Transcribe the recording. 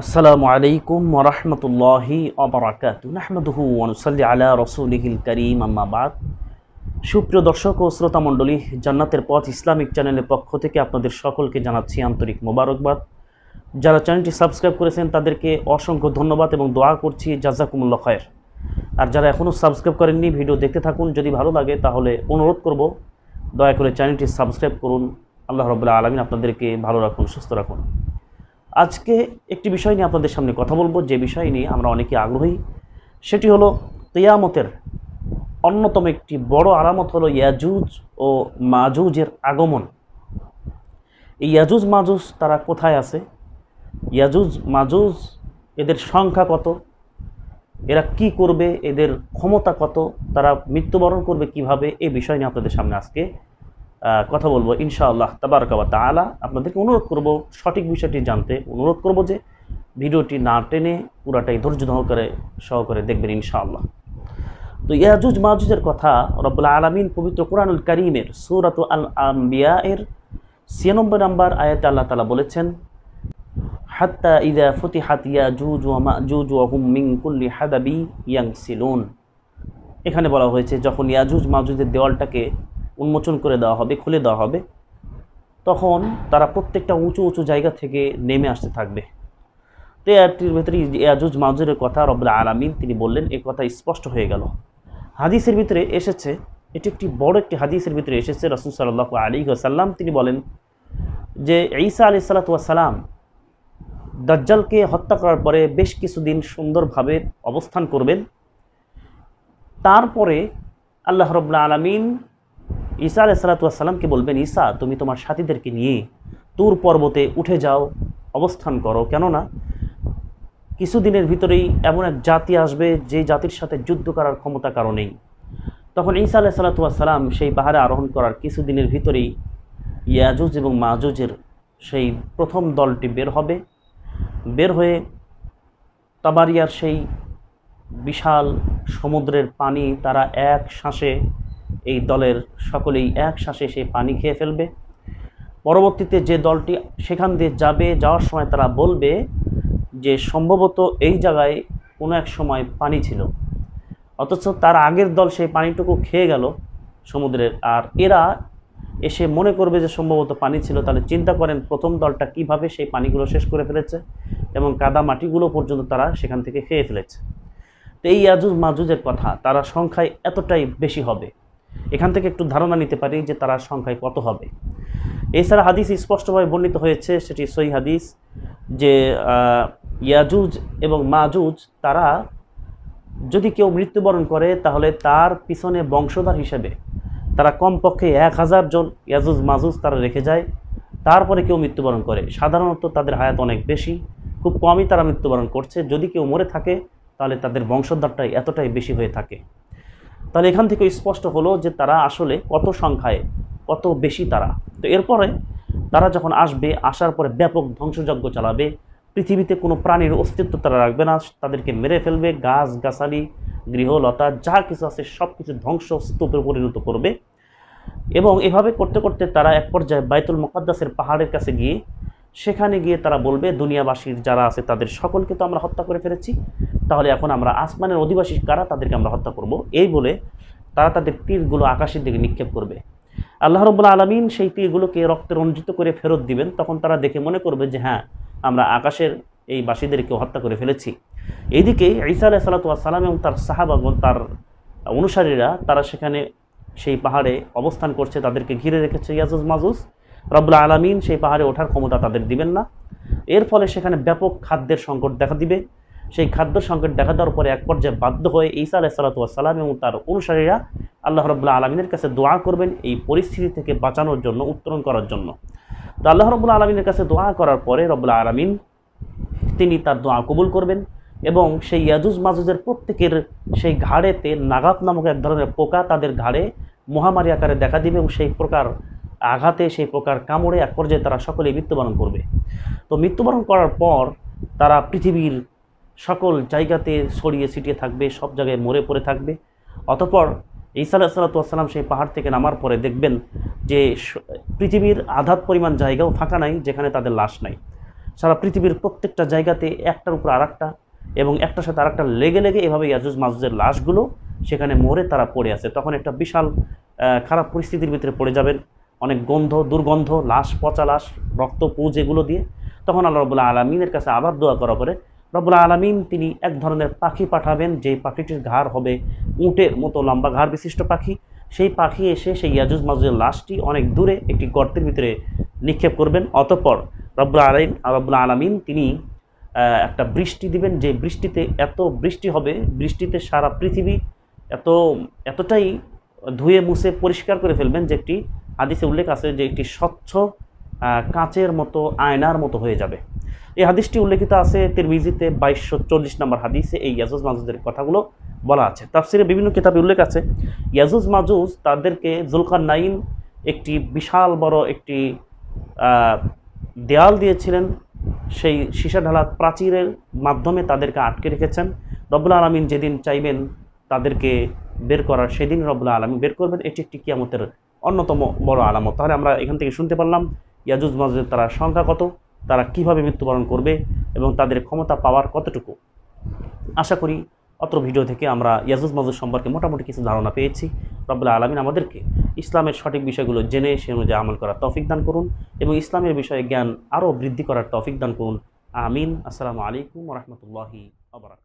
আসসালামু আলাইকুম ওরহমতুল্লাহি অবরাকাতু নাহমদুহু ওয়ানুসাল্লি আলা রসুলিহিল করিম আম্মাবাদ সুপ্রিয় দর্শক ও শ্রোতা মণ্ডলী জান্নাতের পথ ইসলামিক চ্যানেলের পক্ষ থেকে আপনাদের সকলকে জানাচ্ছি আন্তরিক মোবারকবাদ যারা চ্যানেলটি সাবস্ক্রাইব করেছেন তাদেরকে অসংখ্য ধন্যবাদ এবং দোয়া করছি জাজাকুমুল্লা খয়ের আর যারা এখনও সাবস্ক্রাইব করেননি ভিডিও দেখতে থাকুন যদি ভালো লাগে তাহলে অনুরোধ করব দয়া করে চ্যানেলটি সাবস্ক্রাইব করুন আল্লাহ রবুল্লাহ আলমিন আপনাদেরকে ভালো রাখুন সুস্থ রাখুন আজকে একটি বিষয় নিয়ে আপনাদের সামনে কথা বলবো যে বিষয় নিয়ে আমরা অনেকে আগ্রহী সেটি হলো তেয়ামতের অন্যতম একটি বড় আরামত হলো ইয়াজুজ ও মাজুজের আগমন এই ইয়াজুজ মাজুজ তারা কোথায় আছে ইয়াজুজ মাজুজ এদের সংখ্যা কত এরা কি করবে এদের ক্ষমতা কত তারা মৃত্যুবরণ করবে কিভাবে এ বিষয় নিয়ে আপনাদের সামনে আজকে কথা বলবো ইনশাআল্লাহ তাবারকাবা তালা আপনাদেরকে অনুরোধ করব সঠিক বিষয়টি জানতে অনুরোধ করব যে ভিডিওটি না টেনে পুরাটাই ধৈর্য সহকারে সহকারে দেখবেন ইনশাআল্লাহ তো ইয়াজুজ মাহুজের কথা রব্লা আলমিন পবিত্র কোরআনুল করিমের সৌরাত আল আম্বিয়া এর ছিয়ানব্বই নম্বর আয়াতে আল্লাহ তালা বলেছেন হাত্তা ইদা ফতিহাত ইয়া জুজ ওয়া জুজ ওয়াহুম মিং কুল্লি হাদাবি ইয়াং এখানে বলা হয়েছে যখন ইয়াজুজ মাজুজের দেওয়ালটাকে উন্মোচন করে দেওয়া হবে খুলে দেওয়া হবে তখন তারা প্রত্যেকটা উঁচু উঁচু জায়গা থেকে নেমে আসতে থাকবে তো এটির ভেতরে ইয়াজুজ মাজুজের কথা রব্লা আলামিন তিনি বললেন এ কথা স্পষ্ট হয়ে গেল হাদিসের ভিতরে এসেছে এটি একটি বড় একটি হাদিসের ভিতরে এসেছে রসুল সাল্লাহ আলী আসাল্লাম তিনি বলেন যে ঈসা আলি সালাতাম দাজ্জালকে হত্যা করার পরে বেশ কিছুদিন সুন্দরভাবে অবস্থান করবেন তারপরে আল্লাহ রবুল্লা আলমিন ঈসা আলাইসালাতামকে বলবেন ঈসা তুমি তোমার সাথীদেরকে নিয়ে তুর পর্বতে উঠে যাও অবস্থান করো কেননা কিছুদিনের ভিতরেই এমন এক জাতি আসবে যে জাতির সাথে যুদ্ধ করার ক্ষমতা কারণেই তখন ঈসা আলাহ সালাতাম সেই পাহাড়ে আরোহণ করার কিছুদিনের ভিতরেই ইয়াজুজ এবং মাজুজের সেই প্রথম দলটি বের হবে বের হয়ে তাবারিয়ার সেই বিশাল সমুদ্রের পানি তারা এক শ্বাসে এই দলের সকলেই এক শ্বাসে সেই পানি খেয়ে ফেলবে পরবর্তীতে যে দলটি সেখান দিয়ে যাবে যাওয়ার সময় তারা বলবে যে সম্ভবত এই জায়গায় কোনো এক সময় পানি ছিল অথচ তার আগের দল সেই পানিটুকু খেয়ে গেল সমুদ্রের আর এরা এসে মনে করবে যে সম্ভবত পানি ছিল তাহলে চিন্তা করেন প্রথম দলটা কিভাবে সেই পানিগুলো শেষ করে ফেলেছে এবং কাদা মাটিগুলো পর্যন্ত তারা সেখান থেকে খেয়ে ফেলেছে তো এই ইয়াজুজ মাজুজের কথা তারা সংখ্যায় এতটাই বেশি হবে এখান থেকে একটু ধারণা নিতে পারি যে তারা সংখ্যায় কত হবে এছাড়া হাদিস স্পষ্টভাবে বর্ণিত হয়েছে সেটি সই হাদিস যে ইয়াজুজ এবং মাজুজ তারা যদি কেউ মৃত্যুবরণ করে তাহলে তার পিছনে বংশধর হিসেবে তারা কমপক্ষে এক হাজার জন ইয়াজুজ মাজুজ তারা রেখে যায় তারপরে কেউ মৃত্যুবরণ করে সাধারণত তাদের হায়াত অনেক বেশি খুব কমই তারা মৃত্যুবরণ করছে যদি কেউ মরে থাকে তাহলে তাদের বংশধারটাই এতটাই বেশি হয়ে থাকে তাহলে এখান থেকে স্পষ্ট হলো যে তারা আসলে কত সংখ্যায় কত বেশি তারা তো এরপরে তারা যখন আসবে আসার পরে ব্যাপক ধ্বংসযজ্ঞ চালাবে পৃথিবীতে কোনো প্রাণীর অস্তিত্ব তারা রাখবে না তাদেরকে মেরে ফেলবে গাছ গাছালি গৃহলতা যা কিছু আছে সব কিছু ধ্বংসস্তূপে পরিণত করবে এবং এভাবে করতে করতে তারা এক পর্যায়ে বাইতুল মুকাদ্দাসের পাহাড়ের কাছে গিয়ে সেখানে গিয়ে তারা বলবে দুনিয়াবাসীর যারা আছে তাদের সকলকে তো আমরা হত্যা করে ফেলেছি তাহলে এখন আমরা আসমানের অধিবাসী কারা তাদেরকে আমরা হত্যা করব এই বলে তারা তাদের তীরগুলো আকাশের দিকে নিক্ষেপ করবে আল্লাহ রবুল্লা আলমিন সেই তীরগুলোকে রক্তে রঞ্জিত করে ফেরত দিবেন তখন তারা দেখে মনে করবে যে হ্যাঁ আমরা আকাশের এই বাসীদেরকেও হত্যা করে ফেলেছি এইদিকে ঈসা আলাহ সালাম এবং তার সাহাবাগণ তার অনুসারীরা তারা সেখানে সেই পাহাড়ে অবস্থান করছে তাদেরকে ঘিরে রেখেছে ইয়াজুজ মাজুজ রবুল্লা আলমিন সেই পাহাড়ে ওঠার ক্ষমতা তাদের দিবেন না এর ফলে সেখানে ব্যাপক খাদ্যের সংকট দেখা দিবে সেই খাদ্য সংকট দেখা দেওয়ার পরে এক পর্যায়ে বাধ্য হয়ে ঈসা আলাহ সালাম এবং তার অনুসারীরা আল্লাহ রবুল্লা আলমিনের কাছে দোয়া করবেন এই পরিস্থিতি থেকে বাঁচানোর জন্য উত্তরণ করার জন্য তো আল্লাহ রবুল্লা আলমিনের কাছে দোয়া করার পরে রবুল্লা আলমিন তিনি তার দোয়া কবুল করবেন এবং সেই ইয়াজুজ মাজুজের প্রত্যেকের সেই ঘাড়েতে নাগাত নামক এক ধরনের পোকা তাদের ঘাড়ে মহামারী আকারে দেখা দিবে এবং সেই প্রকার আঘাতে সেই প্রকার কামড়ে এক পর্যায়ে তারা সকলে মৃত্যুবরণ করবে তো মৃত্যুবরণ করার পর তারা পৃথিবীর সকল জায়গাতে ছড়িয়ে ছিটিয়ে থাকবে সব জায়গায় মরে পড়ে থাকবে অতপর ঈসা আলাহিসাল্লাতুয়াসাল্লাম সেই পাহাড় থেকে নামার পরে দেখবেন যে পৃথিবীর আধাত পরিমাণ জায়গাও ফাঁকা নাই যেখানে তাদের লাশ নাই সারা পৃথিবীর প্রত্যেকটা জায়গাতে একটার উপর আর এবং একটার সাথে আর লেগে লেগে এভাবে ইয়াজুজ মাজুজের লাশগুলো সেখানে মরে তারা পড়ে আছে তখন একটা বিশাল খারাপ পরিস্থিতির ভিতরে পড়ে যাবেন অনেক গন্ধ দুর্গন্ধ লাশ পচা লাশ রক্ত পুজ এগুলো দিয়ে তখন আল্লাহ রবুল্লা আলমিনের কাছে আবার দোয়া করা পরে রবুল্লা আলমিন তিনি এক ধরনের পাখি পাঠাবেন যে পাখিটির ঘাড় হবে উঁটের মতো লম্বা ঘাড় বিশিষ্ট পাখি সেই পাখি এসে সেই ইয়াজুজ মাজুজের লাশটি অনেক দূরে একটি গর্তের ভিতরে নিক্ষেপ করবেন অতপর রব্বুল আলাই রব্বুল আলমিন তিনি একটা বৃষ্টি দিবেন যে বৃষ্টিতে এত বৃষ্টি হবে বৃষ্টিতে সারা পৃথিবী এত এতটাই ধুয়ে মুছে পরিষ্কার করে ফেলবেন যে একটি হাদিসে উল্লেখ আছে যে একটি স্বচ্ছ কাঁচের মতো আয়নার মতো হয়ে যাবে এই হাদিসটি উল্লেখিত আছে তিরমিজিতে বাইশশো চল্লিশ নম্বর হাদিসে এই ইয়াজুজ মাজুজের কথাগুলো বলা আছে তাফসিরে বিভিন্ন কিতাবে উল্লেখ আছে ইয়াজুজ মাজুজ তাদেরকে জুলকার নাইম একটি বিশাল বড় একটি দেয়াল দিয়েছিলেন সেই সীসা ঢালা প্রাচীরের মাধ্যমে তাদেরকে আটকে রেখেছেন রব্বুল আলমিন যেদিন চাইবেন তাদেরকে বের করার সেদিন রব্বুল আলমিন বের করবেন এটি একটি কিয়ামতের অন্যতম বড় আলামত তাহলে আমরা এখান থেকে শুনতে পারলাম ইয়াজুজ মসজিদের তারা সংখ্যা কত তারা কিভাবে মৃত্যুবরণ করবে এবং তাদের ক্ষমতা পাওয়ার কতটুকু আশা করি অত্র ভিডিও থেকে আমরা ইয়াজুজ মাজুজ সম্পর্কে মোটামুটি কিছু ধারণা পেয়েছি রব্বুল আলমিন আমাদেরকে ইসলামের সঠিক বিষয়গুলো জেনে সে অনুযায়ী আমল করার তফিক দান করুন এবং ইসলামের বিষয়ে জ্ঞান আরও বৃদ্ধি করার তফিক দান করুন আমিন আসসালামু আলাইকুম রহমতুল্লাহি আবরাক